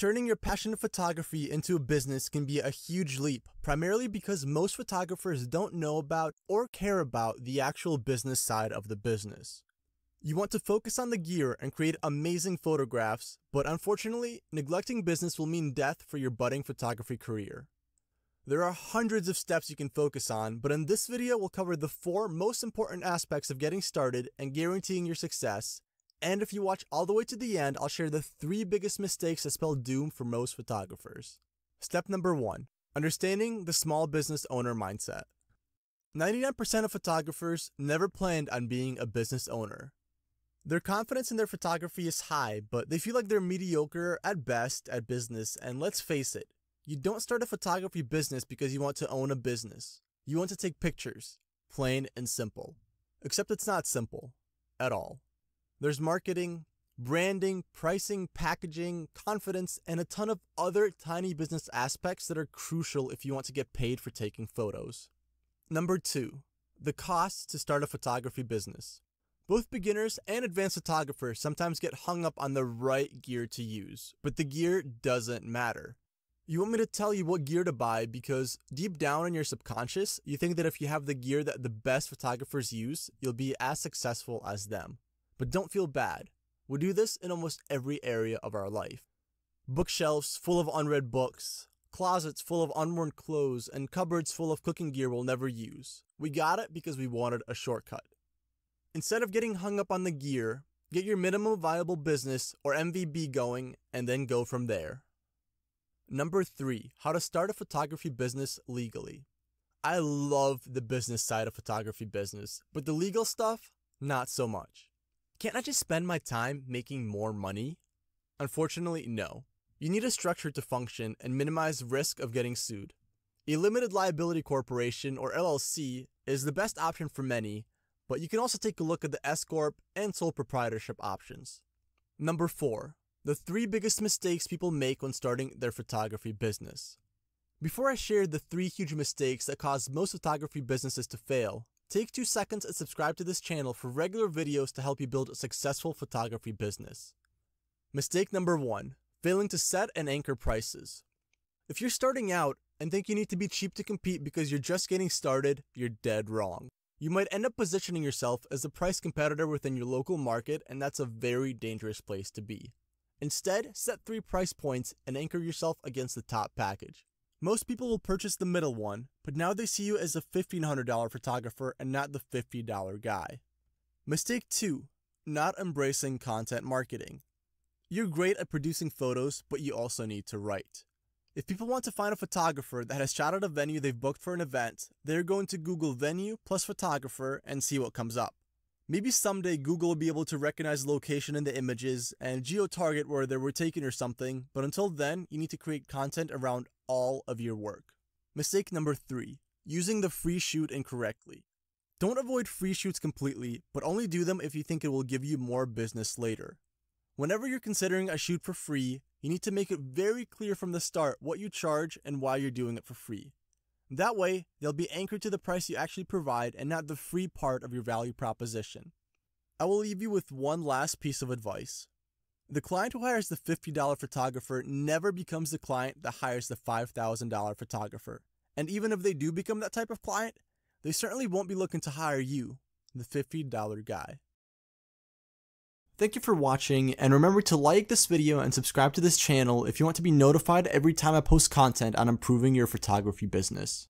Turning your passion of photography into a business can be a huge leap, primarily because most photographers don't know about or care about the actual business side of the business. You want to focus on the gear and create amazing photographs, but unfortunately, neglecting business will mean death for your budding photography career. There are hundreds of steps you can focus on, but in this video we'll cover the four most important aspects of getting started and guaranteeing your success, and if you watch all the way to the end, I'll share the three biggest mistakes that spell doom for most photographers. Step number one, understanding the small business owner mindset. 99% of photographers never planned on being a business owner. Their confidence in their photography is high, but they feel like they're mediocre at best at business, and let's face it, you don't start a photography business because you want to own a business. You want to take pictures, plain and simple. Except it's not simple, at all. There's marketing, branding, pricing, packaging, confidence, and a ton of other tiny business aspects that are crucial if you want to get paid for taking photos. Number two, the costs to start a photography business. Both beginners and advanced photographers sometimes get hung up on the right gear to use, but the gear doesn't matter. You want me to tell you what gear to buy because deep down in your subconscious, you think that if you have the gear that the best photographers use, you'll be as successful as them. But don't feel bad. We do this in almost every area of our life. Bookshelves full of unread books, closets full of unworn clothes, and cupboards full of cooking gear we'll never use. We got it because we wanted a shortcut. Instead of getting hung up on the gear, get your minimum viable business or MVB going and then go from there. Number three, how to start a photography business legally. I love the business side of photography business, but the legal stuff, not so much. Can't I just spend my time making more money? Unfortunately, no. You need a structure to function and minimize risk of getting sued. A limited liability corporation or LLC is the best option for many, but you can also take a look at the S corp and sole proprietorship options. Number 4. The 3 biggest mistakes people make when starting their photography business. Before I share the 3 huge mistakes that cause most photography businesses to fail, Take two seconds and subscribe to this channel for regular videos to help you build a successful photography business. Mistake number one, failing to set and anchor prices. If you're starting out and think you need to be cheap to compete because you're just getting started, you're dead wrong. You might end up positioning yourself as the price competitor within your local market and that's a very dangerous place to be. Instead, set three price points and anchor yourself against the top package. Most people will purchase the middle one, but now they see you as a $1,500 photographer and not the $50 guy. Mistake 2 Not embracing content marketing. You're great at producing photos, but you also need to write. If people want to find a photographer that has shot at a venue they've booked for an event, they're going to Google venue plus photographer and see what comes up. Maybe someday Google will be able to recognize location in the images and geotarget where they were taken or something, but until then, you need to create content around all of your work. Mistake number three, using the free shoot incorrectly. Don't avoid free shoots completely, but only do them if you think it will give you more business later. Whenever you're considering a shoot for free, you need to make it very clear from the start what you charge and why you're doing it for free. That way, they'll be anchored to the price you actually provide and not the free part of your value proposition. I will leave you with one last piece of advice. The client who hires the $50 photographer never becomes the client that hires the $5,000 photographer. And even if they do become that type of client, they certainly won't be looking to hire you, the $50 guy. Thank you for watching, and remember to like this video and subscribe to this channel if you want to be notified every time I post content on improving your photography business.